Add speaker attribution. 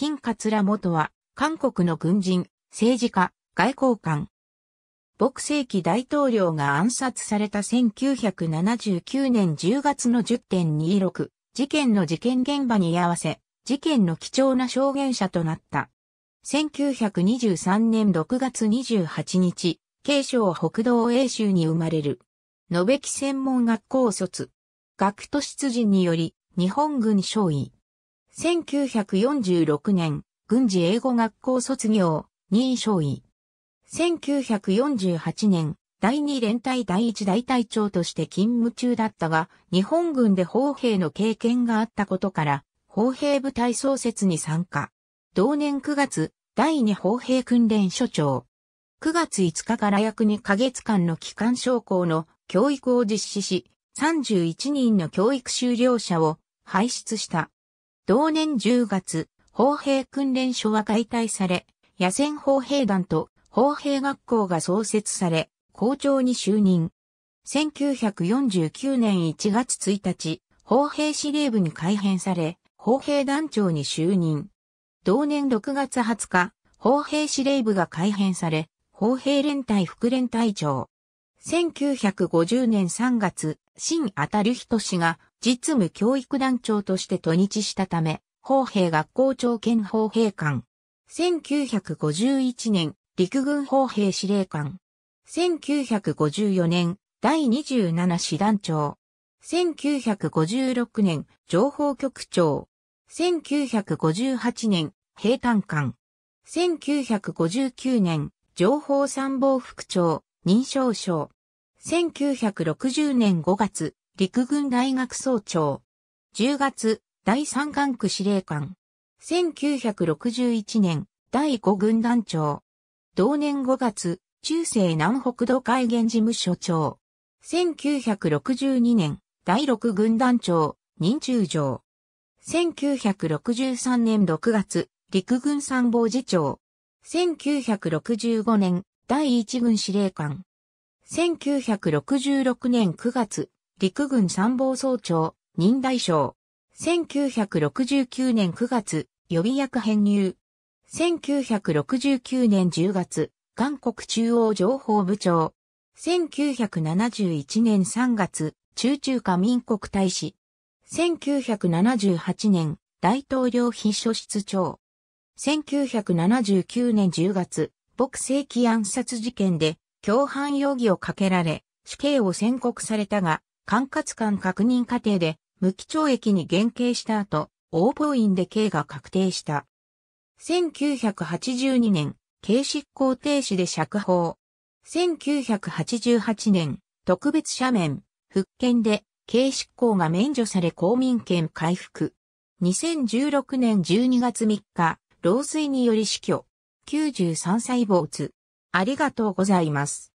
Speaker 1: 金桂元は、韓国の軍人、政治家、外交官。朴世紀大統領が暗殺された1979年10月の10.26事件の事件現場に居合わせ、事件の貴重な証言者となった。1923年6月28日、慶省北道英州に生まれる。野べき専門学校卒。学徒出陣により、日本軍少尉。1946年、軍事英語学校卒業、任位少尉。1948年、第2連隊第1大隊長として勤務中だったが、日本軍で砲兵の経験があったことから、砲兵部隊創設に参加。同年9月、第2砲兵訓練所長。9月5日から約2ヶ月間の機関将校の教育を実施し、31人の教育修了者を輩出した。同年10月、砲兵訓練所は解体され、野戦砲兵団と砲兵学校が創設され、校長に就任。1949年1月1日、砲兵司令部に改編され、砲兵団長に就任。同年6月20日、砲兵司令部が改編され、砲兵連隊副連隊長。1950年3月、新当たる人氏が実務教育団長として都日したため、法兵学校長兼法兵官。1951年、陸軍法兵司令官。1954年、第27師団長。1956年、情報局長。1958年、兵団官。1959年、情報参謀副長、認証書。1960年5月、陸軍大学総長。10月、第三管区司令官。1961年、第五軍団長。同年5月、中世南北道海原事務所長。1962年、第六軍団長、任中将。1963年6月、陸軍参謀次長。1965年、第一軍司令官。1966年9月、陸軍参謀総長、任大将。1969年9月、予備役編入。1969年10月、韓国中央情報部長。1971年3月、中中華民国大使。1978年、大統領秘書室長。1979年10月、牧世紀暗殺事件で、共犯容疑をかけられ、死刑を宣告されたが、管轄官確認過程で無期懲役に減刑した後、応募院で刑が確定した。1982年、刑執行停止で釈放。1988年、特別斜面、復権で、刑執行が免除され公民権回復。2016年12月3日、老衰により死去。93歳没。ありがとうございます。